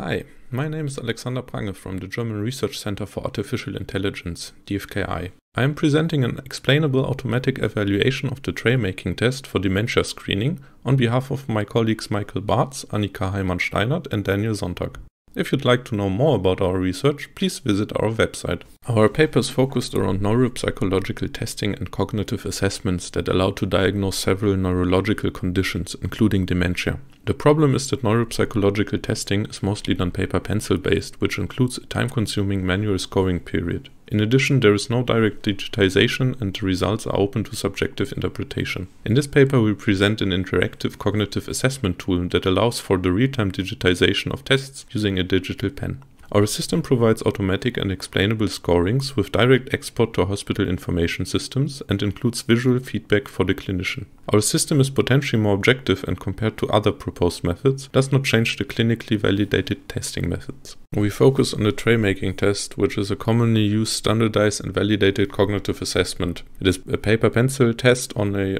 Hi, my name is Alexander Prange from the German Research Center for Artificial Intelligence, DFKI. I am presenting an explainable automatic evaluation of the tray making test for dementia screening on behalf of my colleagues Michael Bartz, Annika Heimann-Steinert and Daniel Sonntag. If you'd like to know more about our research, please visit our website. Our papers focused around neuropsychological testing and cognitive assessments that allow to diagnose several neurological conditions, including dementia. The problem is that neuropsychological testing is mostly done paper-pencil based, which includes a time-consuming manual scoring period. In addition, there is no direct digitization and the results are open to subjective interpretation. In this paper, we present an interactive cognitive assessment tool that allows for the real-time digitization of tests using a digital pen. Our system provides automatic and explainable scorings with direct export to hospital information systems and includes visual feedback for the clinician. Our system is potentially more objective and compared to other proposed methods, does not change the clinically validated testing methods. We focus on the tray making test, which is a commonly used standardized and validated cognitive assessment. It is a paper pencil test on a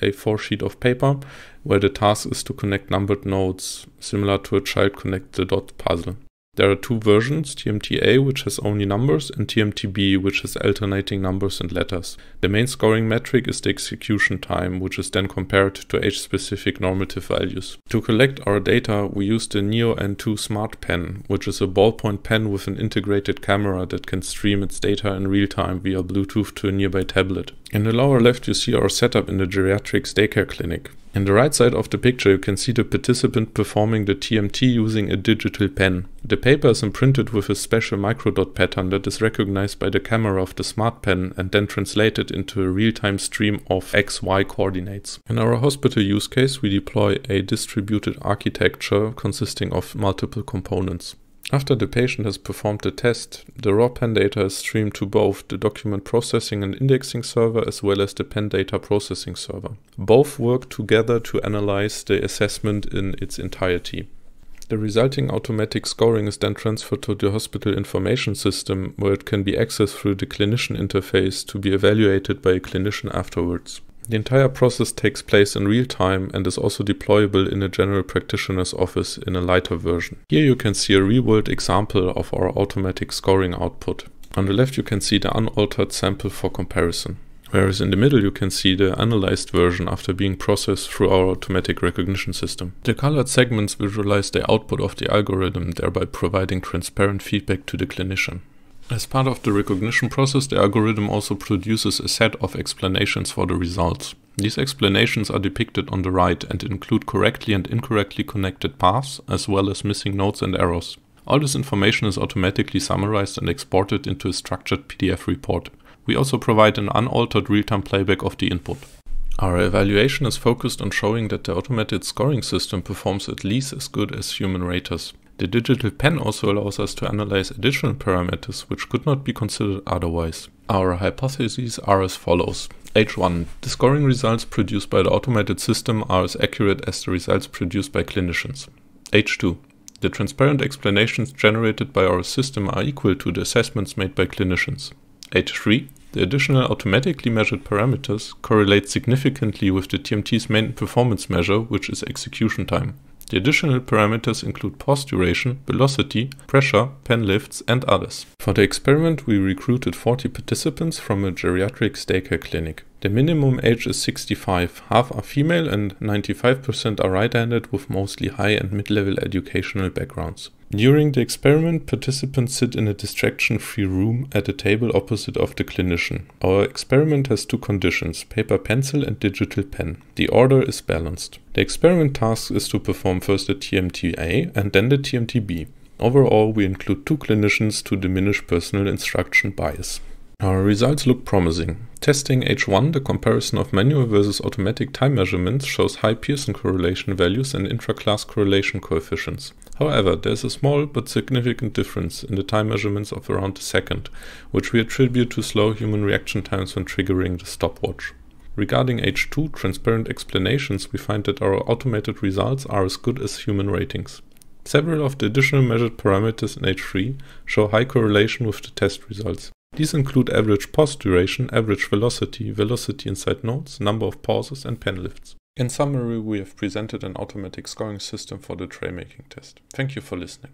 A4 sheet of paper where the task is to connect numbered nodes, similar to a child connect the dot puzzle. There are two versions, TMTA which has only numbers and TMTB which has alternating numbers and letters. The main scoring metric is the execution time which is then compared to age specific normative values. To collect our data we used the Neo N2 Smart Pen which is a ballpoint pen with an integrated camera that can stream its data in real time via Bluetooth to a nearby tablet. In the lower left you see our setup in the geriatrics daycare clinic. In the right side of the picture you can see the participant performing the TMT using a digital pen. The paper is imprinted with a special microdot pattern that is recognized by the camera of the smart pen and then translated into a real-time stream of XY coordinates. In our hospital use case we deploy a distributed architecture consisting of multiple components. After the patient has performed the test, the raw pen data is streamed to both the document processing and indexing server as well as the pen data processing server. Both work together to analyze the assessment in its entirety. The resulting automatic scoring is then transferred to the hospital information system where it can be accessed through the clinician interface to be evaluated by a clinician afterwards. The entire process takes place in real time and is also deployable in a general practitioner's office in a lighter version. Here you can see a real-world example of our automatic scoring output. On the left you can see the unaltered sample for comparison, whereas in the middle you can see the analyzed version after being processed through our automatic recognition system. The colored segments visualize the output of the algorithm, thereby providing transparent feedback to the clinician. As part of the recognition process, the algorithm also produces a set of explanations for the results. These explanations are depicted on the right and include correctly and incorrectly connected paths, as well as missing nodes and errors. All this information is automatically summarized and exported into a structured PDF report. We also provide an unaltered real-time playback of the input. Our evaluation is focused on showing that the automated scoring system performs at least as good as human raters. The digital pen also allows us to analyze additional parameters which could not be considered otherwise. Our hypotheses are as follows. H1. The scoring results produced by the automated system are as accurate as the results produced by clinicians. H2. The transparent explanations generated by our system are equal to the assessments made by clinicians. H3. The additional automatically measured parameters correlate significantly with the TMT's main performance measure, which is execution time. The additional parameters include pause duration, velocity, pressure, pen lifts and others. For the experiment we recruited 40 participants from a geriatric daycare clinic. The minimum age is 65, half are female and 95% are right-handed with mostly high and mid-level educational backgrounds. During the experiment, participants sit in a distraction-free room at a table opposite of the clinician. Our experiment has two conditions, paper pencil and digital pen. The order is balanced. The experiment task is to perform first the TMTA and then the TMTB. Overall, we include two clinicians to diminish personal instruction bias. Our results look promising. Testing H1, the comparison of manual versus automatic time measurements, shows high Pearson correlation values and intra-class correlation coefficients. However, there is a small but significant difference in the time measurements of around a second, which we attribute to slow human reaction times when triggering the stopwatch. Regarding H2 transparent explanations, we find that our automated results are as good as human ratings. Several of the additional measured parameters in H3 show high correlation with the test results. These include average pause duration, average velocity, velocity inside nodes, number of pauses and pen lifts. In summary, we have presented an automatic scoring system for the tray making test. Thank you for listening.